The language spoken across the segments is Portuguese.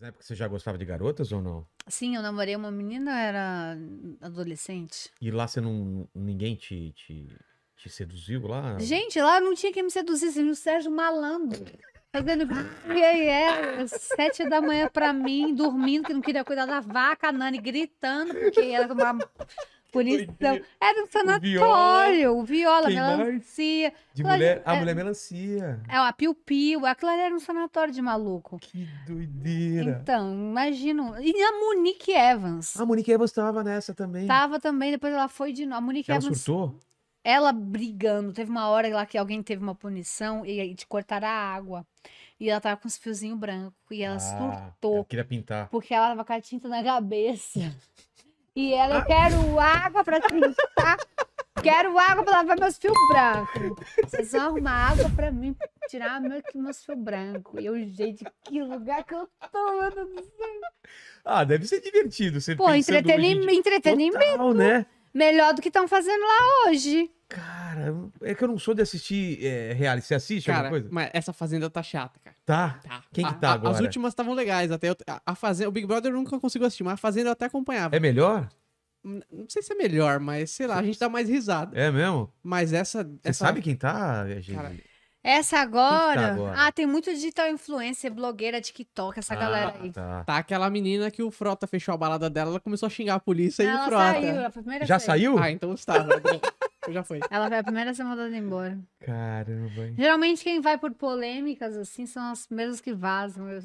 Na época você já gostava de garotas ou não? Sim, eu namorei uma menina, era adolescente. E lá você não. ninguém te, te, te seduziu lá? Gente, lá não tinha quem me seduzisse, o Sérgio malandro. Fazendo é", sete da manhã pra mim, dormindo, que não queria cuidar da vaca, a Nani gritando, porque ela uma por isso não. Era um sanatório. O viola, o viola melancia. De mulher, a é, mulher é melancia. É, a piu-piu. Aquilo era um sanatório de maluco. Que doideira. Então, imagino. E a Monique Evans. A Monique Evans estava nessa também. Tava também, depois ela foi de novo. A Monique ela Evans. surtou? Ela brigando. Teve uma hora lá que alguém teve uma punição e te cortar a água. E ela tava com os fiozinhos brancos. E ela ah, surtou. Ela queria pintar. Porque ela tava com a tinta na cabeça. E ela, eu quero água pra trincar. Quero água pra lavar meus fios brancos. Vocês vão arrumar água pra mim, tirar meu, meus fios brancos. E eu, gente, que lugar que eu tô, meu Deus do céu. Ah, deve ser divertido. Você Pô, entreteni entretenimento. Total, né? Melhor do que estão fazendo lá hoje. Cara. Cara, é que eu não sou de assistir é, reality. Você assiste cara, alguma coisa? Mas essa fazenda tá chata, cara. Tá? Tá. Quem que tá agora? As últimas estavam legais. Até eu, a, a, fazenda, o Big Brother eu nunca consigo assistir, mas a fazenda eu até acompanhava. É melhor? Não sei se é melhor, mas sei lá, a gente dá mais risada. É mesmo? Mas essa. Você essa... sabe quem tá, gente? Cara, essa tá agora? Tá agora? Ah, tem muito digital influencer, blogueira, TikTok, essa ah, galera aí. Tá. tá. aquela menina que o Frota fechou a balada dela, ela começou a xingar a polícia ela e o Frota. Saiu, a primeira Já vez. saiu? Ah, então estava. Né? Já fui. Ela foi a primeira a ser mandada embora. Caramba. Geralmente quem vai por polêmicas assim são as mesmas que vazam. Eu...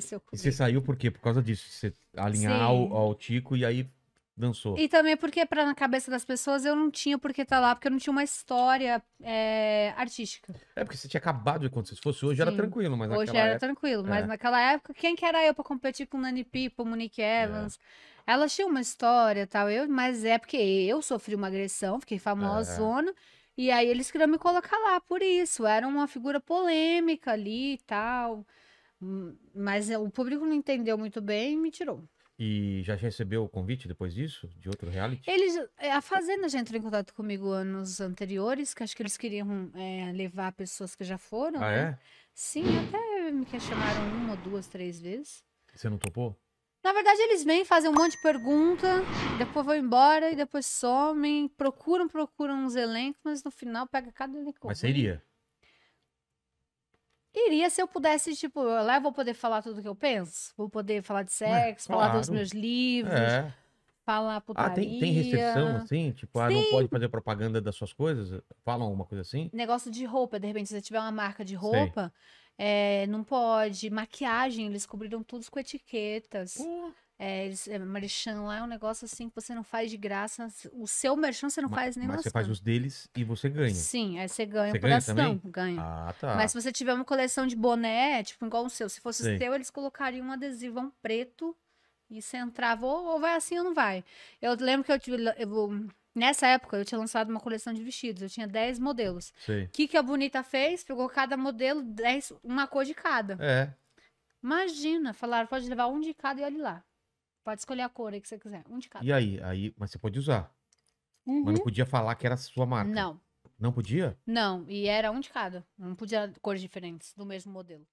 seu comigo. E você saiu por quê? Por causa disso? Você alinhar ao, ao, Tico e aí dançou. E também porque pra, na cabeça das pessoas eu não tinha por que estar tá lá, porque eu não tinha uma história é, artística. É, porque você tinha acabado de acontecer. Se fosse hoje Sim. era tranquilo, mas hoje naquela era época... tranquilo, mas é. naquela época quem que era eu pra competir com Nani Pipo, Monique é. Evans... É. Ela tinha uma história tal, eu, mas é porque eu sofri uma agressão, fiquei famosa É. E aí eles queriam me colocar lá por isso. Era uma figura polêmica ali e tal. Hum, mas o público não entendeu muito bem e me tirou. E já recebeu o convite depois disso? De outro reality? Eles, é, a Fazenda já entrou em contato comigo anos anteriores, que acho que eles queriam é, levar pessoas que já foram. Ah, né? é? Sim, até me questionaram uma, duas, três vezes. Você não topou? Na verdade, eles vêm, fazem um monte de pergunta, depois vão embora e depois somem, procuram, procuram uns elencos, mas no final pega cada elenco. Mas seria? Iria se eu pudesse, tipo, lá eu vou poder falar tudo que eu penso. Vou poder falar de sexo, é, claro. falar dos meus livros, é. falar putaria. Ah, tem, tem restrição, assim? Tipo, Sim. ah, não pode fazer propaganda das suas coisas? Falam alguma coisa assim? Negócio de roupa, de repente, se você tiver uma marca de roupa, Sei é, não pode. Maquiagem, eles cobriram tudo com etiquetas. Uh. É, eles, é, merchan lá é um negócio assim que você não faz de graça. O seu merchan você não mas, faz nem Mas você faz os deles e você ganha. Sim, aí é, você ganha você por ganha ação. Também? Ganha. Ah, tá. Mas se você tiver uma coleção de boné, tipo, igual o seu, se fosse o seu, eles colocariam um adesivão preto e você entrava, ou, ou vai assim ou não vai. Eu lembro que eu tive. Eu, eu, Nessa época, eu tinha lançado uma coleção de vestidos. Eu tinha 10 modelos. O que, que a Bonita fez? Pegou cada modelo, dez uma cor de cada. É. Imagina, falaram, pode levar um de cada e olha lá. Pode escolher a cor aí que você quiser, um de cada. E aí? aí mas você pode usar. Uhum. Mas não uhum. podia falar que era sua marca. Não. Não podia? Não, e era um de cada. Não podia cores diferentes do mesmo modelo.